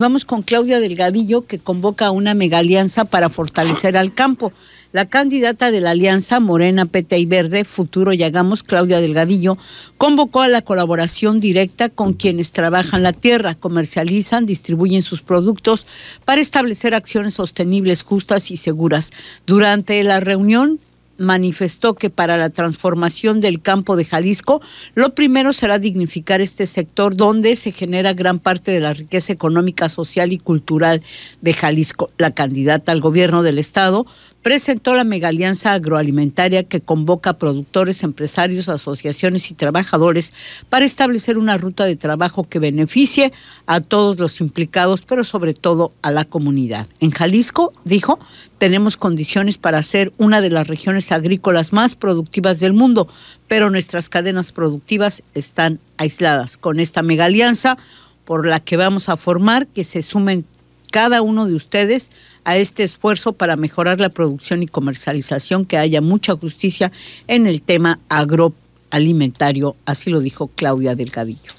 Vamos con Claudia Delgadillo, que convoca una alianza para fortalecer al campo. La candidata de la alianza Morena, PT y Verde, Futuro y Claudia Delgadillo, convocó a la colaboración directa con quienes trabajan la tierra, comercializan, distribuyen sus productos para establecer acciones sostenibles, justas y seguras. Durante la reunión, manifestó que para la transformación del campo de Jalisco, lo primero será dignificar este sector donde se genera gran parte de la riqueza económica, social y cultural de Jalisco. La candidata al gobierno del Estado presentó la megalianza agroalimentaria que convoca a productores, empresarios, asociaciones y trabajadores para establecer una ruta de trabajo que beneficie a todos los implicados, pero sobre todo a la comunidad. En Jalisco, dijo, tenemos condiciones para ser una de las regiones agrícolas más productivas del mundo, pero nuestras cadenas productivas están aisladas. Con esta megalianza por la que vamos a formar, que se sumen cada uno de ustedes a este esfuerzo para mejorar la producción y comercialización, que haya mucha justicia en el tema agroalimentario, así lo dijo Claudia Delgadillo.